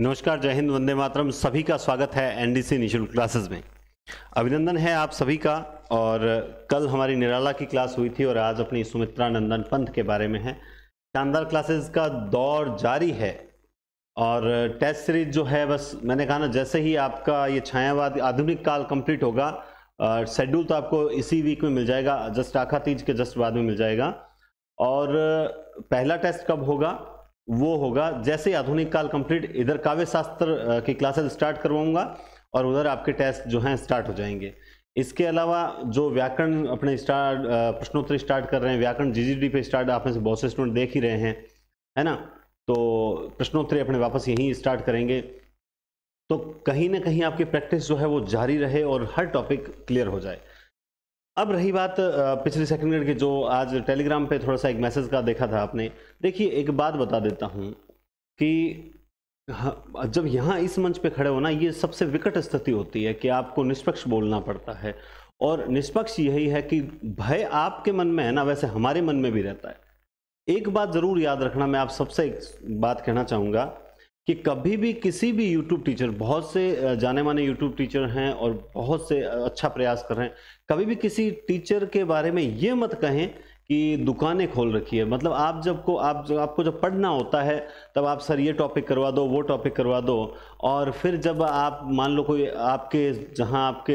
नमस्कार जय हिंद वंदे मातरम सभी का स्वागत है एनडीसी निशुल्क क्लासेस में अभिनंदन है आप सभी का और कल हमारी निराला की क्लास हुई थी और आज अपनी सुमित्रा नंदन पंथ के बारे में है शानदार क्लासेस का दौर जारी है और टेस्ट सीरीज जो है बस मैंने कहा ना जैसे ही आपका ये छायावाद आधुनिक काल कंप्लीट होगा शेड्यूल तो आपको इसी वीक में मिल जाएगा जस्ट आखा तीज के जस्ट बाद में मिल जाएगा और पहला टेस्ट कब होगा वो होगा जैसे ही आधुनिक काल कंप्लीट इधर काव्य शास्त्र की क्लासेस स्टार्ट करवाऊंगा और उधर आपके टेस्ट जो हैं स्टार्ट हो जाएंगे इसके अलावा जो व्याकरण अपने स्टार्ट प्रश्नोत्तरी स्टार्ट कर रहे हैं व्याकरण जीजीडी पे स्टार्ट आप में से बहुत से स्टूडेंट देख ही रहे हैं है ना तो प्रश्नोत्तरी अपने वापस यहीं स्टार्ट करेंगे तो कहीं ना कहीं आपकी प्रैक्टिस जो है वो जारी रहे और हर टॉपिक क्लियर हो जाए अब रही बात पिछले सेकंड ग्रेड के जो आज टेलीग्राम पे थोड़ा सा एक मैसेज का देखा था आपने देखिए एक बात बता देता हूँ कि जब यहाँ इस मंच पे खड़े होना ये सबसे विकट स्थिति होती है कि आपको निष्पक्ष बोलना पड़ता है और निष्पक्ष यही है कि भय आपके मन में है ना वैसे हमारे मन में भी रहता है एक बात ज़रूर याद रखना मैं आप सबसे एक बात कहना चाहूँगा कि कभी भी किसी भी यूट्यूब टीचर बहुत से जाने माने यूट्यूब टीचर हैं और बहुत से अच्छा प्रयास कर रहे हैं कभी भी किसी टीचर के बारे में ये मत कहें कि दुकानें खोल रखी है मतलब आप जब को आप जब आपको जब पढ़ना होता है तब आप सर ये टॉपिक करवा दो वो टॉपिक करवा दो और फिर जब आप मान लो कोई आपके जहां आपके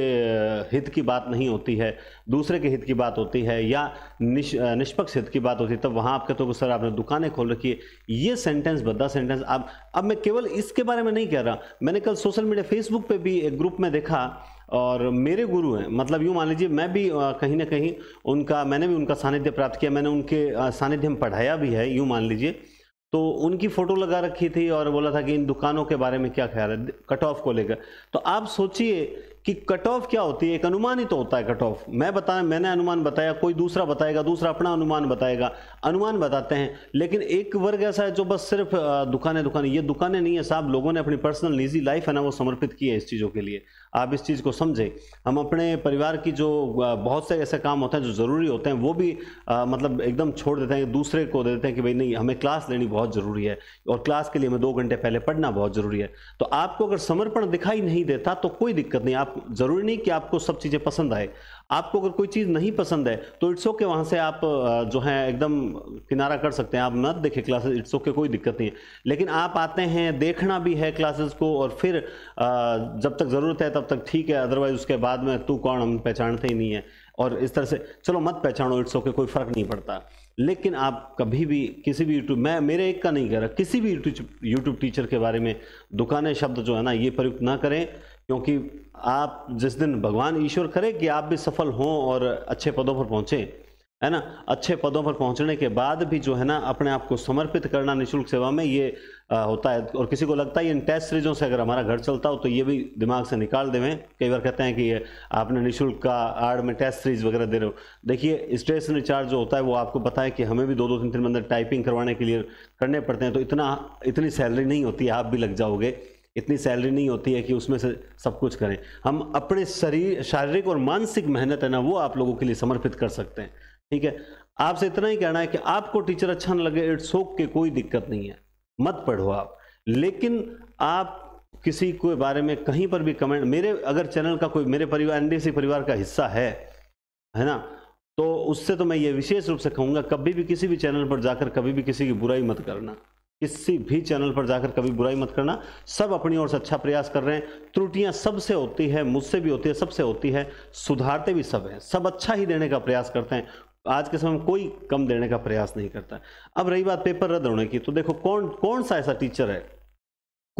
हित की बात नहीं होती है दूसरे के हित की बात होती है या निश, निष्पक्ष हित की बात होती है तब वहां आपके तो सर आपने दुकानें खोल रखी है ये सेंटेंस बद्दा सेंटेंस आप अब मैं केवल इसके बारे में नहीं कह रहा मैंने कल सोशल मीडिया फेसबुक पर भी एक ग्रुप में देखा और मेरे गुरु हैं मतलब यूँ मान लीजिए मैं भी कहीं ना कहीं उनका मैंने भी उनका सानिध्य प्राप्त किया मैंने उनके सानिध्य में पढ़ाया भी है यूँ मान लीजिए तो उनकी फ़ोटो लगा रखी थी और बोला था कि इन दुकानों के बारे में क्या ख्याल है कट ऑफ को लेकर तो आप सोचिए कि कट ऑफ क्या होती है एक अनुमान ही तो होता है कट ऑफ मैं बता मैंने अनुमान बताया कोई दूसरा बताएगा दूसरा अपना अनुमान बताएगा अनुमान बताते हैं लेकिन एक वर्ग ऐसा है जो बस सिर्फ दुकानें दुकानें ये दुकानें नहीं है साहब लोगों ने अपनी पर्सनल निजी लाइफ है ना वो समर्पित की है इस चीज़ों के लिए आप इस चीज़ को समझें हम अपने परिवार की जो बहुत से ऐसे काम होते हैं जो ज़रूरी होते हैं वो भी आ, मतलब एकदम छोड़ देते हैं दूसरे को दे देते हैं कि भाई नहीं हमें क्लास लेनी बहुत ज़रूरी है और क्लास के लिए हमें दो घंटे पहले पढ़ना बहुत ज़रूरी है तो आपको अगर समर्पण दिखाई नहीं देता तो कोई दिक्कत नहीं आप ज़रूरी नहीं कि आपको सब चीज़ें पसंद आए आपको अगर कोई चीज़ नहीं पसंद है तो इट्स ओके वहाँ से आप जो है एकदम किनारा कर सकते हैं आप न देखें क्लासेस इट्स ओके कोई दिक्कत नहीं है लेकिन आप आते हैं देखना भी है क्लासेस को और फिर जब तक ज़रूरत है तब तक ठीक है अदरवाइज़ उसके बाद में तू कौन हम पहचानते ही नहीं है और इस तरह से चलो मत पहचानो इट्स ओके कोई फ़र्क नहीं पड़ता लेकिन आप कभी भी किसी भी यूट्यूब मैं मेरे एक का नहीं कह रहा किसी भी यूट्यूब यूट्यूब टीचर के बारे में दुकानें शब्द जो है ना ये प्रयुक्त ना करें क्योंकि आप जिस दिन भगवान ईश्वर करे कि आप भी सफल हों और अच्छे पदों पर पहुँचें है ना अच्छे पदों पर पहुंचने के बाद भी जो है ना अपने आप को समर्पित करना निशुल्क सेवा में ये आ, होता है और किसी को लगता है इन टेस्ट सीरीजों से अगर हमारा घर चलता हो तो ये भी दिमाग से निकाल देवें कई बार कहते हैं कि ये आपने निशुल्क का आड़ में टेस्ट सीरीज वगैरह दे रहे हो देखिए स्टेशनरी चार्ज जो होता है वो आपको पता है कि हमें भी दो दो तीन तीन बंदर टाइपिंग करवाने के लिए करने पड़ते हैं तो इतना इतनी सैलरी नहीं होती आप भी लग जाओगे इतनी सैलरी नहीं होती है कि उसमें से सब कुछ करें हम अपने शरीर शारीरिक और मानसिक मेहनत है ना वो आप लोगों के लिए समर्पित कर सकते हैं ठीक है आपसे इतना ही कहना है कि आपको टीचर अच्छा ना लगे इट्स के कोई दिक्कत नहीं है मत पढ़ो आप लेकिन आप किसी के बारे में कहीं पर भी कमेंट मेरे अगर चैनल का कोई मेरे परिवार एनडीसी परिवार का हिस्सा है है ना तो उससे तो मैं ये विशेष रूप से कहूँगा कभी भी किसी भी चैनल पर जाकर कभी भी किसी की बुराई मत करना किसी भी चैनल पर जाकर कभी बुराई मत करना सब अपनी ओर से अच्छा प्रयास कर रहे हैं त्रुटियां सबसे होती है मुझसे भी होती है सबसे होती है सुधारते भी सब हैं सब अच्छा ही देने का प्रयास करते हैं आज के समय में कोई कम देने का प्रयास नहीं करता अब रही बात पेपर रद्द होने की तो देखो कौन कौन सा ऐसा टीचर है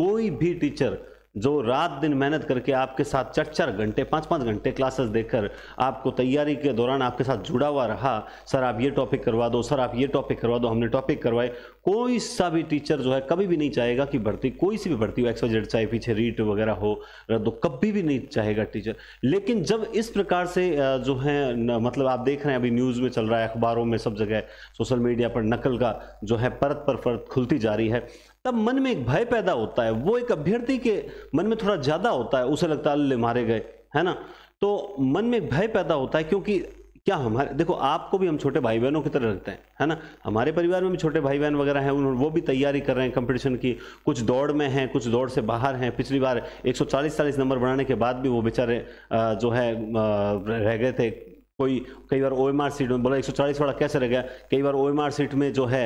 कोई भी टीचर जो रात दिन मेहनत करके आपके साथ चार चार घंटे पाँच पाँच घंटे क्लासेस देकर आपको तैयारी के दौरान आपके साथ जुड़ा हुआ रहा सर आप ये टॉपिक करवा दो सर आप ये टॉपिक करवा दो हमने टॉपिक करवाए कोई सा भी टीचर जो है कभी भी नहीं चाहेगा कि भर्ती कोई सी भी भर्ती हो एक्सवाइजेड चाहे पीछे रीट वगैरह हो रद्द कभी भी नहीं चाहेगा टीचर लेकिन जब इस प्रकार से जो है मतलब आप देख रहे हैं अभी न्यूज़ में चल रहा है अखबारों में सब जगह सोशल मीडिया पर नकल का जो है परत पर परत खुलती जा रही है तब मन में एक भय पैदा होता है वो एक अभ्यर्थी के मन में थोड़ा ज़्यादा होता है उसे लगता है मारे गए है ना तो मन में एक भय पैदा होता है क्योंकि क्या हमारे देखो आपको भी हम छोटे भाई बहनों की तरह रखते हैं है ना हमारे परिवार में भी छोटे भाई बहन वगैरह हैं उन्होंने वो भी तैयारी कर रहे हैं कंपटीशन की कुछ दौड़ में हैं कुछ दौड़ से बाहर हैं पिछली बार 140 40 नंबर बनाने के बाद भी वो बेचारे जो है रह गए थे कोई कई बार ओ एम आर सीट में बोला एक वाला कैसे रह गया कई बार ओ एम आर सीट में जो है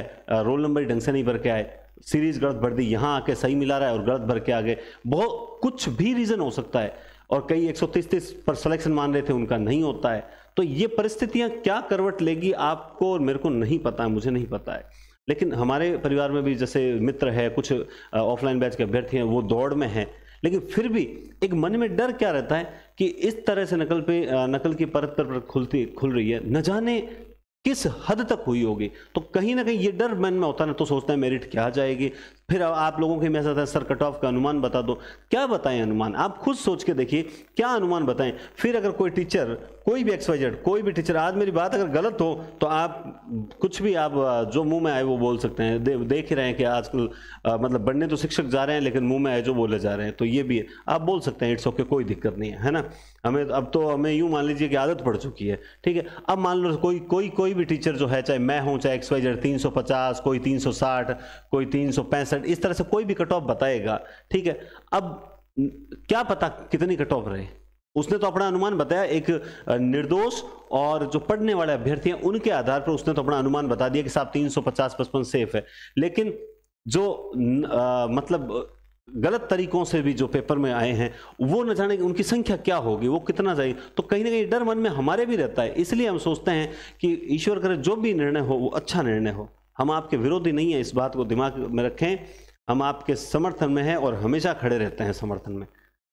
रोल नंबर ढंग से नहीं भर के आए सीरीज गलत भर दी यहाँ आके सही मिला रहा है और गलत भर के आगे बहुत कुछ भी रीज़न हो सकता है और कई एक तीस पर सिलेक्शन मान रहे थे उनका नहीं होता है तो ये परिस्थितियां क्या करवट लेगी आपको और मेरे को नहीं पता है मुझे नहीं पता है लेकिन हमारे परिवार में भी जैसे मित्र है कुछ ऑफलाइन बैच के अभ्यर्थी हैं वो दौड़ में हैं लेकिन फिर भी एक मन में डर क्या रहता है कि इस तरह से नकल पे नकल की परत पर, पर खुलती खुल रही है न जाने किस हद तक हुई होगी तो कहीं ना कहीं ये डर मन में होता ना तो सोचता है मेरिट क्या जाएगी फिर आप लोगों के मैसेज है सर कट ऑफ का अनुमान बता दो क्या बताएं अनुमान आप खुद सोच के देखिए क्या अनुमान बताएं फिर अगर कोई टीचर कोई भी एक्सवाइजेड कोई भी टीचर आज मेरी बात अगर गलत हो तो आप कुछ भी आप जो मुंह में आए वो बोल सकते हैं दे, देख ही रहे हैं कि आजकल मतलब बढ़ने तो शिक्षक जा रहे हैं लेकिन मुंह में आए जो बोले जा रहे हैं तो ये भी है। आप बोल सकते हैं इट्स ओके कोई दिक्कत नहीं है है ना हमें अब तो हमें यूँ मान लीजिए कि आदत पड़ चुकी है ठीक है अब मान लो कोई कोई कोई भी टीचर जो है चाहे मैं हूँ चाहे एक्सवाइजेड तीन सौ पचास कोई तीन सौ साठ कोई तीन सौ पैंसठ परसेंट इस तरह से कोई भी कट ऑफ बताएगा ठीक है अब क्या पता कितनी कट ऑफ रहे उसने तो अपना अनुमान बताया एक निर्दोष और जो पढ़ने वाले अभ्यर्थी हैं उनके आधार पर उसने तो अपना अनुमान बता दिया कि साहब तीन सौ पचास पचपन सेफ है लेकिन जो न, आ, मतलब गलत तरीकों से भी जो पेपर में आए हैं वो न जाने उनकी संख्या क्या होगी वो कितना जाएगी तो कहीं ना कहीं डर मन में हमारे भी रहता है इसलिए हम सोचते हैं कि ईश्वर करे जो भी निर्णय हो वो अच्छा निर्णय हो हम आपके विरोधी नहीं हैं इस बात को दिमाग में रखें हम आपके समर्थन में हैं और हमेशा खड़े रहते हैं समर्थन में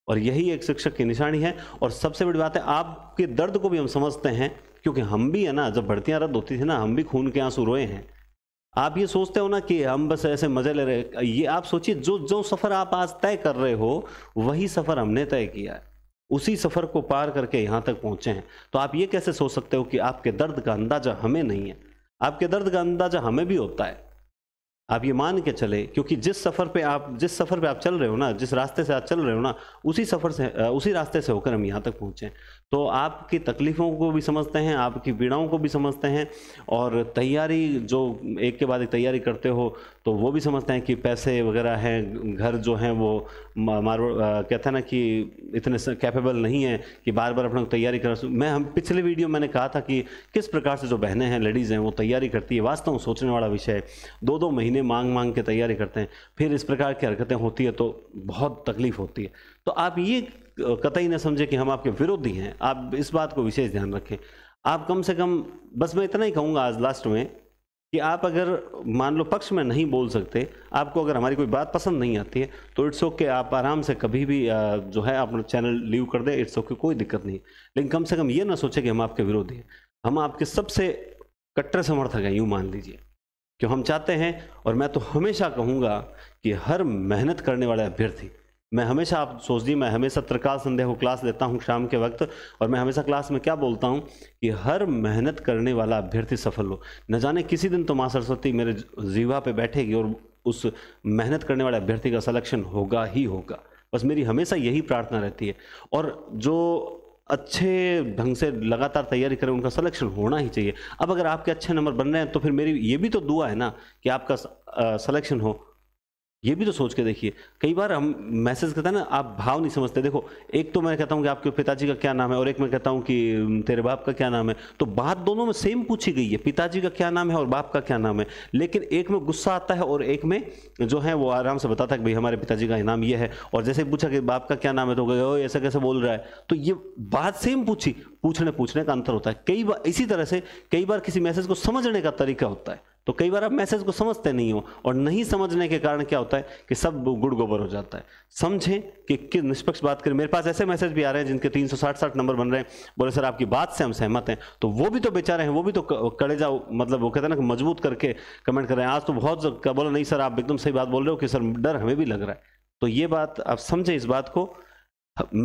और यही एक शिक्षक की निशानी है और सबसे बड़ी बात है आपके दर्द को भी हम समझते हैं क्योंकि हम भी है ना जब भर्तियाँ रद्द होती थी ना हम भी खून के आंसू रोए हैं आप ये सोचते हो ना कि हम बस ऐसे मज़े ले रहे ये आप सोचिए जो जो सफ़र आप आज तय कर रहे हो वही सफ़र हमने तय किया है उसी सफ़र को पार करके यहाँ तक पहुँचे हैं तो आप ये कैसे सोच सकते हो कि आपके दर्द का अंदाज़ा हमें नहीं है आपके दर्द का अंदाज़ा हमें भी होता है आप ये मान के चले क्योंकि जिस सफ़र पे आप जिस सफ़र पे आप चल रहे हो ना जिस रास्ते से आप चल रहे हो ना उसी सफ़र से उसी रास्ते से होकर हम यहाँ तक पहुंचे तो आपकी तकलीफ़ों को भी समझते हैं आपकी पीड़ाओं को भी समझते हैं और तैयारी जो एक के बाद एक तैयारी करते हो तो वो भी समझते हैं कि पैसे वगैरह हैं घर जो हैं वो मारो कहते हैं ना कि इतने कैपेबल नहीं है कि बार बार अपने तैयारी कर मैं हम पिछले वीडियो मैंने कहा था कि किस प्रकार से जो बहनें हैं लेडीज़ हैं वो तैयारी करती है वास्तव में सोचने वाला विषय है दो दो महीने मांग मांग के तैयारी करते हैं फिर इस प्रकार की हरकतें होती है तो बहुत तकलीफ होती है तो आप ये कतई ना समझे कि हम आपके विरोधी हैं आप इस बात को विशेष ध्यान रखें आप कम से कम बस मैं इतना ही कहूँगा आज लास्ट में कि आप अगर मान लो पक्ष में नहीं बोल सकते आपको अगर हमारी कोई बात पसंद नहीं आती है तो इट्स ओके आप आराम से कभी भी जो है अपना चैनल लीव कर दें इट्स ओके कोई दिक्कत नहीं लेकिन कम से कम ये ना सोचे कि हम आपके विरोधी हैं हम आपके सबसे कट्टर समर्थक हैं यूँ मान लीजिए क्यों हम चाहते हैं और मैं तो हमेशा कहूँगा कि हर मेहनत करने वाले अभ्यर्थी मैं हमेशा आप सोच दी मैं हमेशा त्रिकाल संध्या को क्लास लेता हूँ शाम के वक्त और मैं हमेशा क्लास में क्या बोलता हूँ कि हर मेहनत करने वाला अभ्यर्थी सफल हो न जाने किसी दिन तो माँ सरस्वती मेरे जीवा पे बैठेगी और उस मेहनत करने वाले अभ्यर्थी का सलेक्शन होगा ही होगा बस मेरी हमेशा यही प्रार्थना रहती है और जो अच्छे ढंग से लगातार तैयारी करें उनका सलेक्शन होना ही चाहिए अब अगर आपके अच्छे नंबर बन रहे हैं तो फिर मेरी ये भी तो दुआ है ना कि आपका सलेक्शन हो ये भी तो सोच के देखिए कई बार हम मैसेज करते हैं ना आप भाव नहीं समझते देखो एक तो मैं कहता हूँ कि आपके पिताजी का क्या नाम है और एक मैं कहता हूँ कि तेरे बाप का क्या नाम है तो बात दोनों में सेम पूछी गई है पिताजी का क्या नाम है और बाप का क्या नाम है लेकिन एक में गुस्सा आता है और एक में जो है वो आराम से बताता है कि भाई हमारे पिताजी का नाम ये है और जैसे पूछा कि बाप का क्या नाम है तो ऐसा कैसे बोल रहा है तो ये बात सेम पूछी पूछने पूछने का अंतर होता है कई बार इसी तरह से कई बार किसी मैसेज को समझने का तरीका होता है तो कई बार आप मैसेज को समझते नहीं हो और नहीं समझने के कारण क्या होता है कि सब गुड़ गोबर हो जाता है समझें कि किस निष्पक्ष बात करें मेरे पास ऐसे मैसेज भी आ रहे हैं जिनके तीन सौ साठ साठ नंबर बन रहे हैं बोले सर आपकी बात से हम सहमत हैं तो वो भी तो बेचारे हैं वो भी तो कड़े जाओ मतलब वो कहते हैं ना कि मजबूत करके कमेंट कर रहे हैं आज तो बहुत बोला नहीं सर आप एकदम सही बात बोल रहे हो कि सर डर हमें भी लग रहा है तो ये बात आप समझें इस बात को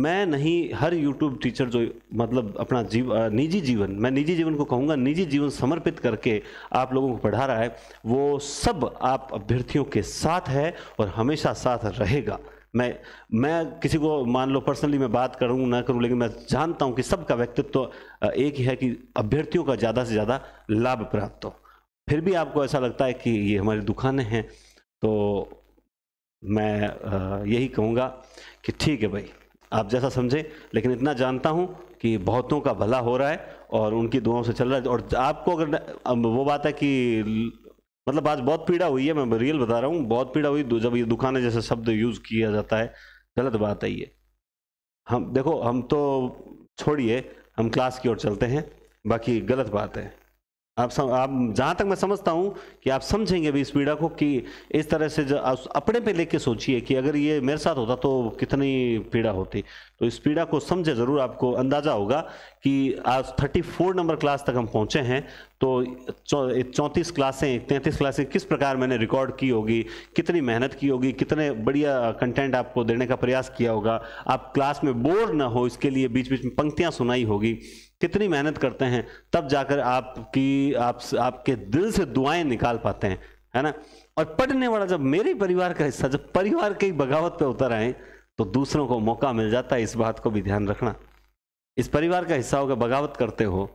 मैं नहीं हर यूट्यूब टीचर जो मतलब अपना जीव निजी जीवन मैं निजी जीवन को कहूँगा निजी जीवन समर्पित करके आप लोगों को पढ़ा रहा है वो सब आप अभ्यर्थियों के साथ है और हमेशा साथ रहेगा मैं मैं किसी को मान लो पर्सनली मैं बात करूँ ना करूँ लेकिन मैं जानता हूँ कि सबका व्यक्तित्व तो एक ही है कि अभ्यर्थियों का ज़्यादा से ज़्यादा लाभ प्राप्त हो फिर भी आपको ऐसा लगता है कि ये हमारी दुकानें हैं तो मैं यही कहूँगा कि ठीक है भाई आप जैसा समझें लेकिन इतना जानता हूँ कि बहुतों का भला हो रहा है और उनकी दुआओं से चल रहा है और आपको अगर वो बात है कि मतलब आज बहुत पीड़ा हुई है मैं रियल बता रहा हूँ बहुत पीड़ा हुई जब ये दुकानें जैसे शब्द यूज़ किया जाता है गलत बात है ये हम देखो हम तो छोड़िए हम क्लास की ओर चलते हैं बाकी गलत बात है आप सम, आप जहाँ तक मैं समझता हूँ कि आप समझेंगे भी इस पीड़ा को कि इस तरह से जो अपने पे लेके सोचिए कि अगर ये मेरे साथ होता तो कितनी पीड़ा होती तो इस पीड़ा को समझे ज़रूर आपको अंदाज़ा होगा कि आज 34 नंबर क्लास तक हम पहुँचे हैं तो चौंतीस क्लासें तैंतीस क्लासें किस प्रकार मैंने रिकॉर्ड की होगी कितनी मेहनत की होगी कितने बढ़िया कंटेंट आपको देने का प्रयास किया होगा आप क्लास में बोर ना हो इसके लिए बीच बीच में पंक्तियाँ सुनाई होगी कितनी मेहनत करते हैं तब जाकर आपकी आप आपके दिल से दुआएं निकाल पाते हैं है ना और पढ़ने वाला जब मेरे परिवार का हिस्सा जब परिवार की बगावत पे उतर आए तो दूसरों को मौका मिल जाता है इस बात को भी ध्यान रखना इस परिवार का हिस्सा होकर बगावत करते हो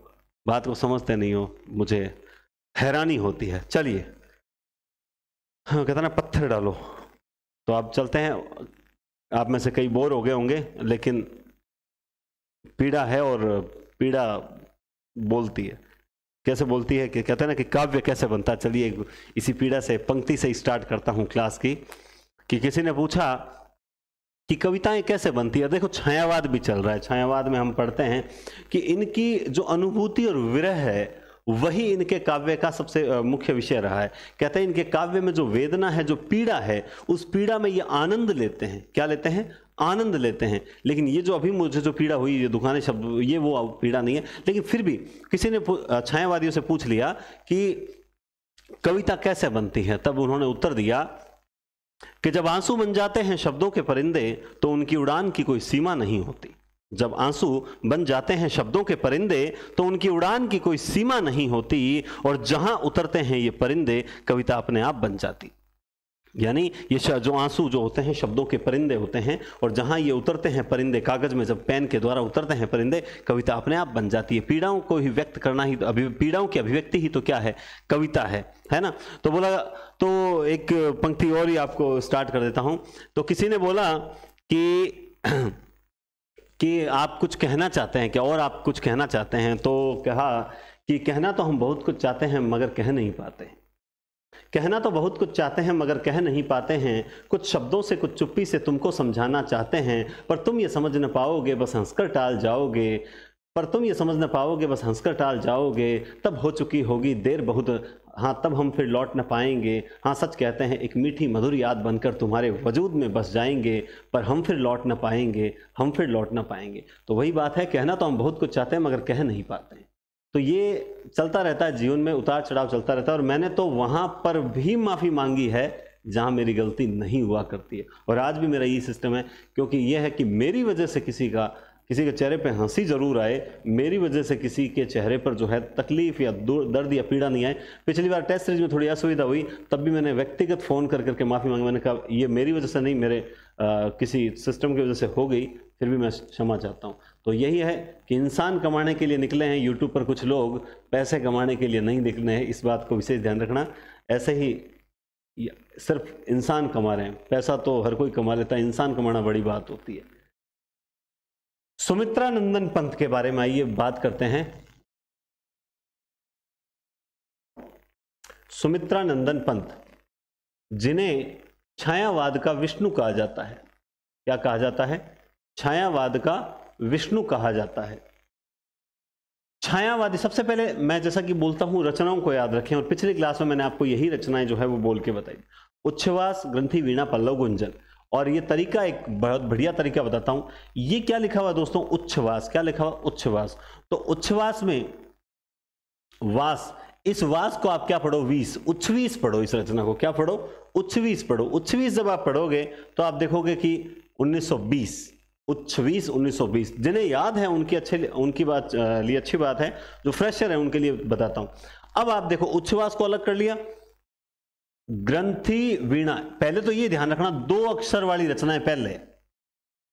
बात को समझते नहीं हो मुझे हैरानी होती है चलिए हाँ कहते ना पत्थर डालो तो आप चलते हैं आप में से कई बोर हो गए होंगे लेकिन पीड़ा है और पीड़ा बोलती है कैसे बोलती है कि कहते हैं ना कि काव्य कैसे बनता चलिए इसी पीड़ा से पंक्ति से स्टार्ट करता हूँ क्लास की कि किसी ने पूछा कि कविताएं कैसे बनती है देखो छायावाद भी चल रहा है छायावाद में हम पढ़ते हैं कि इनकी जो अनुभूति और विरह है वही इनके काव्य का सबसे मुख्य विषय रहा है कहते हैं इनके काव्य में जो वेदना है जो पीड़ा है उस पीड़ा में ये आनंद लेते हैं क्या लेते हैं आनंद लेते हैं लेकिन ये जो अभी मुझे जो पीड़ा हुई ये दुखाने शब्द ये वो पीड़ा नहीं है लेकिन फिर भी किसी ने छायावादियों से पूछ लिया कि कविता कैसे बनती है तब उन्होंने उत्तर दिया कि जब आंसू बन जाते हैं शब्दों के परिंदे तो उनकी उड़ान की कोई सीमा नहीं होती जब आंसू बन जाते हैं शब्दों के परिंदे तो उनकी उड़ान की कोई सीमा नहीं होती और जहां उतरते हैं ये परिंदे कविता अपने आप बन जाती यानी ये जो आंसू जो होते हैं शब्दों के परिंदे होते हैं और जहाँ ये उतरते हैं परिंदे कागज़ में जब पेन के द्वारा उतरते हैं परिंदे कविता अपने आप बन जाती है पीड़ाओं को ही व्यक्त करना ही तो अभि पीड़ाओं की अभिव्यक्ति ही तो क्या है कविता है है ना तो बोला तो एक पंक्ति और ही आपको स्टार्ट कर देता हूँ तो किसी ने बोला कि कि आप कुछ कहना चाहते हैं कि और आप कुछ कहना चाहते हैं तो कहा कि कहना तो हम बहुत कुछ चाहते हैं मगर कह नहीं पाते हैं कहना तो बहुत कुछ चाहते हैं मगर कह नहीं पाते हैं कुछ शब्दों से कुछ चुप्पी से तुमको समझाना चाहते हैं पर तुम ये समझ न पाओगे बस हंसकर टाल जाओगे पर तुम ये समझ न पाओगे बस हंसकर टाल जाओगे तब हो चुकी होगी देर बहुत हाँ तब हम फिर लौट न पाएंगे हाँ सच कहते हैं एक मीठी मधुर याद बनकर तुम्हारे वजूद में बस जाएंगे पर हम फिर लौट न पाएंगे हम फिर लौट न पाएंगे तो वही बात है कहना तो हम बहुत कुछ चाहते हैं मगर कह नहीं पाते हैं तो ये चलता रहता है जीवन में उतार चढ़ाव चलता रहता है और मैंने तो वहाँ पर भी माफ़ी मांगी है जहाँ मेरी गलती नहीं हुआ करती है और आज भी मेरा ये सिस्टम है क्योंकि यह है कि मेरी वजह से किसी का किसी के चेहरे पे हंसी ज़रूर आए मेरी वजह से किसी के चेहरे पर जो है तकलीफ़ या दर्द या पीड़ा नहीं आए पिछली बार टेस्ट सीरीज में थोड़ी असुविधा हुई तब भी मैंने व्यक्तिगत फ़ोन कर करके माफ़ी मांगी मैंने कहा ये मेरी वजह से नहीं मेरे आ, किसी सिस्टम की वजह से हो गई फिर भी मैं क्षमा चाहता हूँ तो यही है कि इंसान कमाने के लिए निकले हैं यूट्यूब पर कुछ लोग पैसे कमाने के लिए नहीं निकले हैं इस बात को विशेष ध्यान रखना ऐसे ही सिर्फ इंसान कमा रहे हैं पैसा तो हर कोई कमा लेता है इंसान कमाना बड़ी बात होती है सुमित्रा नंदन पंत के बारे में आइए बात करते हैं सुमित्रा नंदन पंत जिन्हें छायावाद का विष्णु कहा जाता है क्या कहा जाता है छायावाद का विष्णु कहा जाता है छायावादी सबसे पहले मैं जैसा कि बोलता हूं रचनाओं को याद रखें और पिछले क्लास में मैंने आपको यही रचनाएं जो है वो बोल के बताई उच्छ्वास ग्रंथि वीणा पल्लव गुंजन और ये तरीका एक बहुत बढ़िया तरीका बताता हूं ये क्या लिखा हुआ दोस्तों उच्छ्वास क्या लिखा हुआ उच्छ्वास तो उच्छ्वास में वास इस वास को आप क्या पढ़ो वीस उच्छवीस पढ़ो इस रचना को क्या पढ़ो उच्छवीस पढ़ो उच्छवीस जब आप पढ़ोगे तो आप देखोगे कि 1920 उच्छवीस उन्नीस सौ बीस जिन्हें याद है उनकी अच्छे उनकी बात लिए अच्छी बात है जो फ्रेशर है उनके लिए बताता हूं अब आप देखो उच्छ्वास को अलग कर लिया ग्रंथि वीणा पहले तो ये ध्यान रखना दो अक्षर वाली रचना है पहले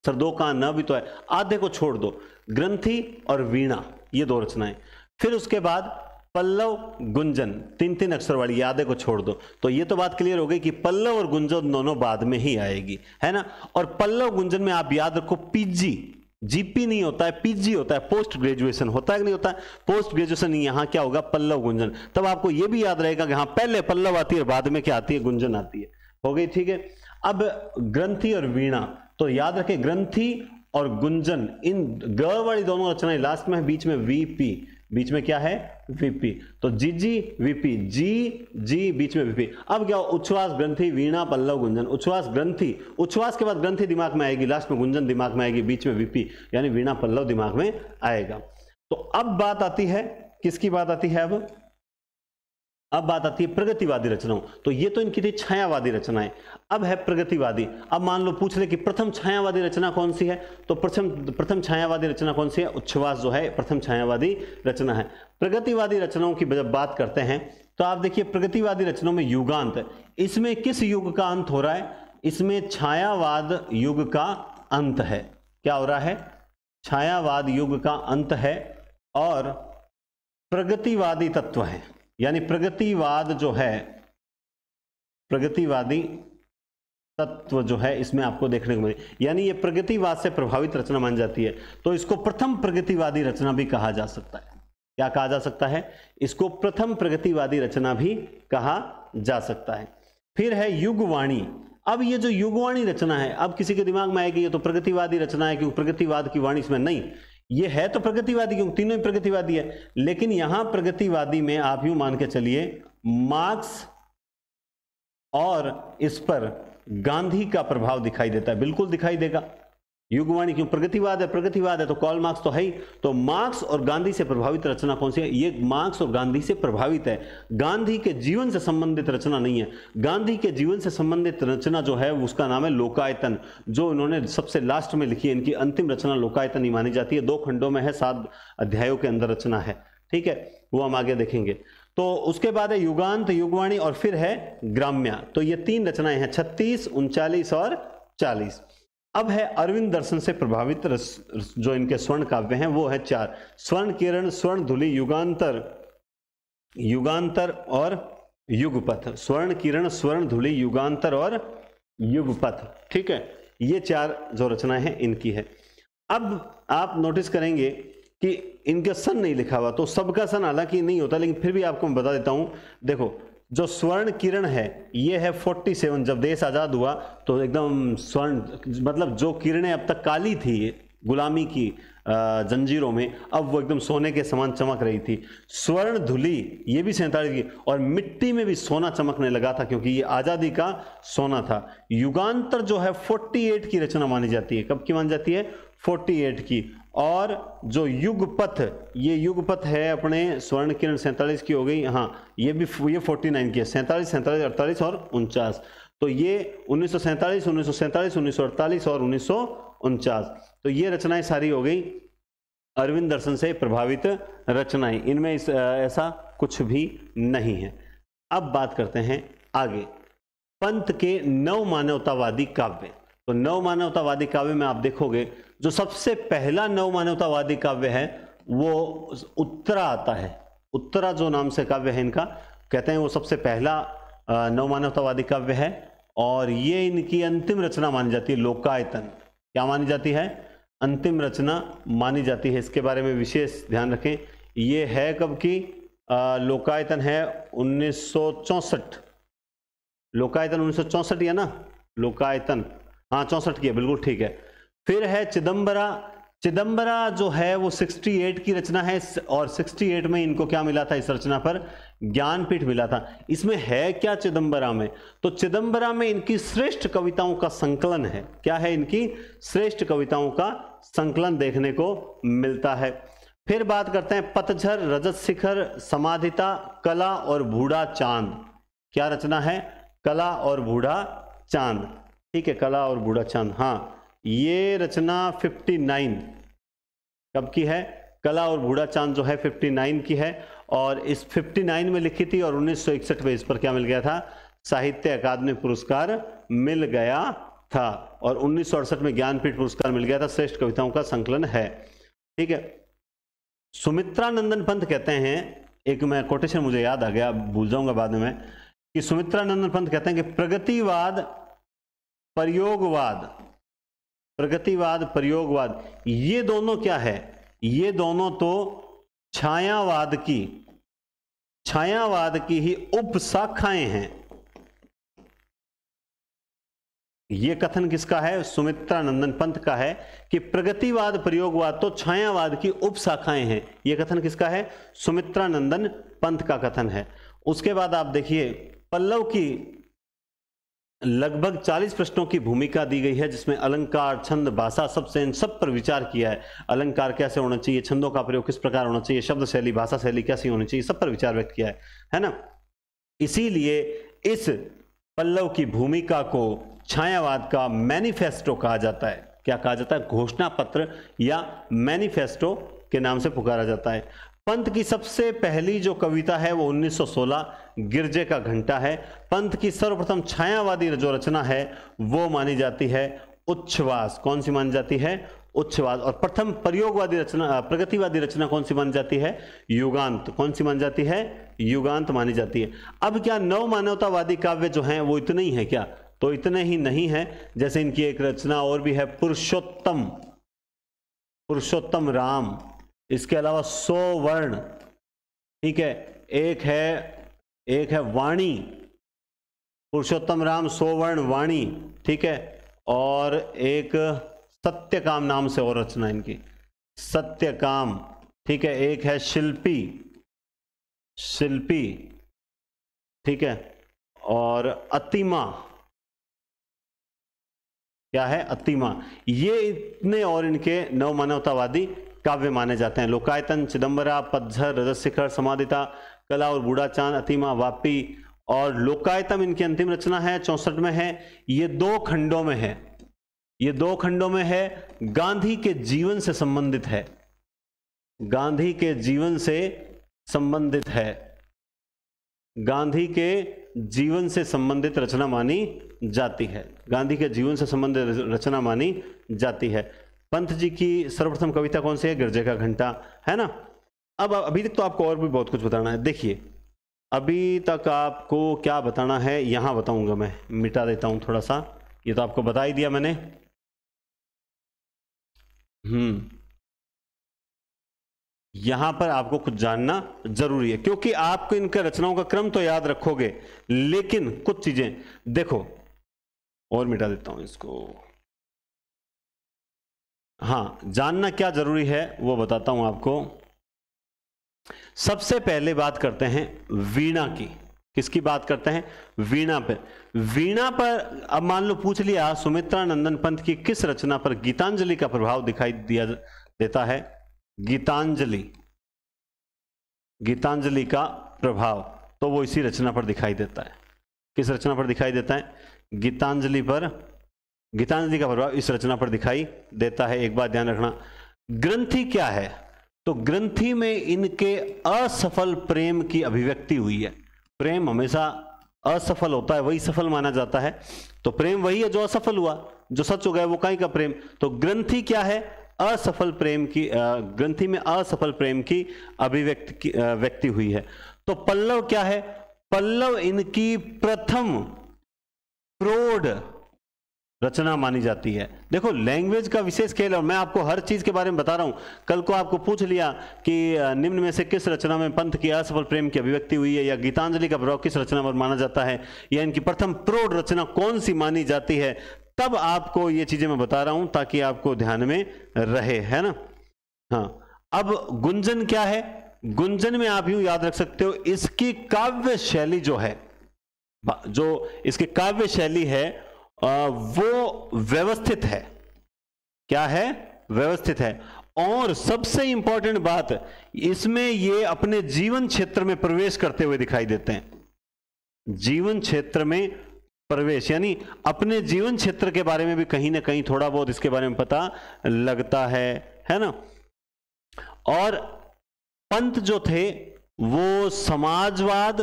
सर दो का न भी तो है आधे को छोड़ दो ग्रंथि और वीणा ये दो रचनाएं फिर उसके बाद पल्लव गुंजन तीन तीन अक्षर वाली यादें को छोड़ दो तो ये तो बात क्लियर हो गई कि पल्लव और गुंजन दोनों बाद में ही आएगी है ना और पल्लव गुंजन में आप याद रखो पीजी जीपी नहीं होता है पीजी होता है पोस्ट ग्रेजुएशन होता है कि नहीं होता है पोस्ट ग्रेजुएशन यहाँ क्या होगा पल्लव गुंजन तब आपको ये भी याद रहेगा कि हाँ पहले पल्लव आती है और बाद में क्या आती है गुंजन आती है हो गई ठीक है अब ग्रंथि और वीणा तो याद रखें ग्रंथि और गुंजन इन ग वाली दोनों रचनाएं लास्ट में बीच में वीपी बीच में क्या है वीपी तो जी जी वीपी जी जी बीच में वीपी अब क्या उच्छ्वास ग्रंथि वीणा पल्लव गुंजन उच्छ्वास ग्रंथि उच्छ्वास के बाद ग्रंथि दिमाग में आएगी लास्ट में गुंजन दिमाग में आएगी बीच में वीपी यानी वीणा पल्लव दिमाग में आएगा तो अब बात आती है किसकी बात आती है अब अब बात आती है प्रगतिवादी रचनाओं तो ये तो इनकी थी छायावादी रचनाएं अब है प्रगतिवादी अब मान लो पूछ ले कि प्रथम छायावादी रचना कौन सी है तो प्रथम प्रथम छायावादी रचना कौन सी है उच्छ्वास जो है प्रथम छायावादी रचना है प्रगतिवादी रचनाओं की जब बात करते हैं तो आप देखिए प्रगतिवादी रचनाओं में युगांत इसमें किस युग का अंत हो रहा है इसमें छायावाद युग का अंत है क्या हो रहा है छायावाद युग का अंत है और प्रगतिवादी तत्व है यानी प्रगतिवाद जो है प्रगतिवादी तत्व जो है इसमें आपको देखने को मिले यानी ये प्रगतिवाद से प्रभावित रचना मान जाती है तो इसको प्रथम प्रगतिवादी रचना भी कहा जा सकता है क्या कहा जा सकता है इसको प्रथम प्रगतिवादी रचना भी कहा जा सकता है फिर है युगवाणी अब ये जो युगवाणी रचना है अब किसी के दिमाग में आएगी ये तो प्रगतिवादी रचना है क्योंकि प्रगतिवाद की वाणी इसमें नहीं ये है तो प्रगतिवादी क्योंकि तीनों ही प्रगतिवादी है लेकिन यहां प्रगतिवादी में आप यूं मान के चलिए मार्क्स और इस पर गांधी का प्रभाव दिखाई देता है बिल्कुल दिखाई देगा युगवाणी क्यों प्रगतिवाद है प्रगतिवाद है तो कॉल मार्क्स तो है ही तो मार्क्स और गांधी से प्रभावित रचना कौन सी है ये मार्क्स और गांधी से प्रभावित है गांधी के जीवन से संबंधित रचना नहीं है गांधी के जीवन से संबंधित रचना जो है उसका नाम है लोकायतन जो इन्होंने सबसे लास्ट में लिखी है इनकी अंतिम रचना लोकायतन ही मानी जाती है दो खंडों में है सात अध्यायों के अंदर रचना है ठीक है वो हम आगे देखेंगे तो उसके बाद है युगांत युगवाणी और फिर है ग्राम्या तो ये तीन रचनाएं हैं छत्तीस उनचालीस और चालीस अब है अरविंद दर्शन से प्रभावित रस, रस, जो इनके स्वर्ण काव्य हैं वो है चार स्वर्ण किरण स्वर्ण धुली युगांतर युगांतर और युगपथ स्वर्ण किरण स्वर्ण धुली युगांतर और युगपथ ठीक है ये चार जो रचनाएं हैं इनकी है अब आप नोटिस करेंगे कि इनका सन नहीं लिखा हुआ तो सबका सन हालांकि नहीं होता लेकिन फिर भी आपको मैं बता देता हूं देखो जो स्वर्ण किरण है ये है 47 जब देश आज़ाद हुआ तो एकदम स्वर्ण मतलब जो किरणें अब तक काली थी गुलामी की जंजीरों में अब वो एकदम सोने के समान चमक रही थी स्वर्ण धुली ये भी सैंतालीस की और मिट्टी में भी सोना चमकने लगा था क्योंकि ये आज़ादी का सोना था युगांतर जो है 48 की रचना मानी जाती है कब की मानी जाती है 48 की और जो युगपथ ये युगपथ है अपने स्वर्ण किरण सैंतालीस की हो गई हाँ ये भी ये फोर्टी नाइन की है सैंतालीस सैंतालीस अड़तालीस और उनचास तो ये उन्नीस सौ सैंतालीस उन्नीस सौ सैंतालीस उन्नीस सौ अड़तालीस और उन्नीस सौ उनचास तो ये रचनाएं सारी हो गई अरविंद दर्शन से प्रभावित रचनाएं इनमें इस ऐसा कुछ भी नहीं है अब बात करते हैं आगे पंत के नव मानवतावादी काव्य तो नव मानवतावादी काव्य में आप देखोगे जो सबसे पहला नवमानवतावादी काव्य है वो उत्तरा आता है उत्तरा जो नाम से काव्य है इनका कहते हैं वो सबसे पहला नवमानवतावादी काव्य है और ये इनकी अंतिम रचना मानी जाती है लोकायतन क्या मानी जाती है अंतिम रचना मानी जाती है इसके बारे में विशेष ध्यान रखें ये है कब की लोकायतन है उन्नीस लोकायतन उन्नीस या ना लोकायतन हाँ चौंसठ की है बिल्कुल ठीक है फिर है चिदम्बरा चिदम्बरा जो है वो 68 की रचना है और 68 में इनको क्या मिला था इस रचना पर ज्ञानपीठ मिला था इसमें है क्या चिदम्बरा में तो चिदंबरा में इनकी श्रेष्ठ कविताओं का संकलन है क्या है इनकी श्रेष्ठ कविताओं का संकलन देखने को मिलता है फिर बात करते हैं पतझर रजत शिखर समाधिता कला और भूढ़ा चांद क्या रचना है कला और भूढ़ा चांद ठीक है कला और बूढ़ा चांद हाँ ये रचना 59 कब की है कला और बूढ़ा चांद जो है 59 की है और इस 59 में लिखी थी और 1961 में इस पर क्या मिल गया था साहित्य अकादमी पुरस्कार मिल गया था और उन्नीस में ज्ञानपीठ पुरस्कार मिल गया था श्रेष्ठ कविताओं का संकलन है ठीक है सुमित्रा नंदन पंत कहते हैं एक मैं कोटेशन मुझे याद आ गया भूल जाऊंगा बाद में कि सुमित्रा नंदन पंत कहते हैं कि प्रगतिवाद प्रयोगवाद प्रगतिवाद प्रयोगवाद ये दोनों क्या है ये दोनों तो छायावाद की छायावाद की ही उपशाखाएं हैं ये कथन किसका है सुमित्रा नंदन पंत का है कि प्रगतिवाद प्रयोगवाद तो छायावाद की उपशाखाएं हैं यह कथन किसका है सुमित्रा नंदन पंत का कथन है उसके बाद आप देखिए पल्लव की लगभग 40 प्रश्नों की भूमिका दी गई है जिसमें अलंकार छंद भाषा सबसे इन सब पर विचार किया है अलंकार कैसे होना चाहिए छंदों का प्रयोग किस प्रकार होना चाहिए शब्द शैली भाषा शैली कैसी होनी चाहिए सब पर विचार व्यक्त किया है है ना इसीलिए इस पल्लव की भूमिका को छायावाद का मैनिफेस्टो कहा जाता है क्या कहा जाता है घोषणा पत्र या मैनिफेस्टो के नाम से पुकारा जाता है पंत की सबसे पहली जो कविता है वो उन्नीस गिरजे का घंटा है पंथ की सर्वप्रथम छायावादी जो रचना है वो मानी जाती है उच्छवास कौन सी मानी जाती है उच्छवाद और प्रथम प्रयोगवादी रचना प्रगतिवादी रचना कौन सी मानी जाती है युगांत कौन सी मानी जाती है युगांत मानी जाती है अब क्या नव मानवतावादी काव्य जो हैं वो इतने ही हैं क्या तो इतने ही नहीं है जैसे इनकी एक रचना और भी है पुरुषोत्तम पुरुषोत्तम राम इसके अलावा सो वर्ण ठीक है एक है एक है वाणी पुरुषोत्तम राम सोवर्ण वाणी ठीक है और एक सत्य काम नाम से और रचना इनकी सत्य काम ठीक है एक है शिल्पी शिल्पी ठीक है और अतिमा क्या है अतिमा ये इतने और इनके नव मानवतावादी काव्य माने जाते हैं लोकायतन चिदंबरा पद्धर रजत शिखर समाधिता कला और बूढ़ा चांद अतिमा वापी और लोकायतम इनकी अंतिम रचना है चौसठ में है ये दो खंडों में है ये दो खंडों में है गांधी के जीवन से संबंधित है गांधी के जीवन से संबंधित है गांधी के जीवन से संबंधित रचना मानी जाती है गांधी के जीवन से संबंधित रचना मानी जाती है पंत जी की सर्वप्रथम कविता कौन सी है गिरजे का घंटा है ना अब अभी तक तो आपको और भी बहुत कुछ बताना है देखिए अभी तक आपको क्या बताना है यहां बताऊंगा मैं मिटा देता हूं थोड़ा सा ये तो आपको बता ही दिया मैंने हम्म यहां पर आपको कुछ जानना जरूरी है क्योंकि आपको इनके रचनाओं का क्रम तो याद रखोगे लेकिन कुछ चीजें देखो और मिटा देता हूं इसको हाँ जानना क्या जरूरी है वो बताता हूं आपको सबसे पहले बात करते हैं वीणा की किसकी बात करते हैं वीणा पर वीणा पर अब मान लो पूछ लिया सुमित्रा नंदन पंत की किस रचना पर गीतांजलि का प्रभाव दिखाई दिया देता है गीतांजलि गीतांजलि का प्रभाव तो वो इसी रचना पर दिखाई देता है किस रचना पर दिखाई देता है गीतांजलि पर गीतांजलि का प्रभाव इस रचना पर दिखाई देता है एक बात ध्यान रखना ग्रंथी क्या है तो ग्रंथि में इनके असफल प्रेम की अभिव्यक्ति हुई है प्रेम हमेशा असफल होता है वही सफल माना जाता है तो प्रेम वही है जो असफल हुआ जो सच हो गया वो कहीं का प्रेम तो ग्रंथि क्या है असफल प्रेम की ग्रंथि में असफल प्रेम की अभिव्यक्ति व्यक्ति हुई है तो पल्लव क्या है पल्लव इनकी प्रथम प्रौढ़ रचना मानी जाती है देखो लैंग्वेज का विशेष खेल और मैं आपको हर चीज के बारे में बता रहा हूं कल को आपको पूछ लिया कि निम्न में से किस रचना में पंथ की असफल प्रेम की अभिव्यक्ति हुई है या गीतांजलि का प्रभाव किस रचना पर माना जाता है या इनकी प्रथम प्रोड रचना कौन सी मानी जाती है तब आपको ये चीजें मैं बता रहा हूं ताकि आपको ध्यान में रहे है ना हाँ अब गुंजन क्या है गुंजन में आप यूं याद रख सकते हो इसकी काव्य शैली जो है जो इसकी काव्य शैली है वो व्यवस्थित है क्या है व्यवस्थित है और सबसे इंपॉर्टेंट बात इसमें ये अपने जीवन क्षेत्र में प्रवेश करते हुए दिखाई देते हैं जीवन क्षेत्र में प्रवेश यानी अपने जीवन क्षेत्र के बारे में भी कहीं ना कहीं थोड़ा बहुत इसके बारे में पता लगता है है ना और पंत जो थे वो समाजवाद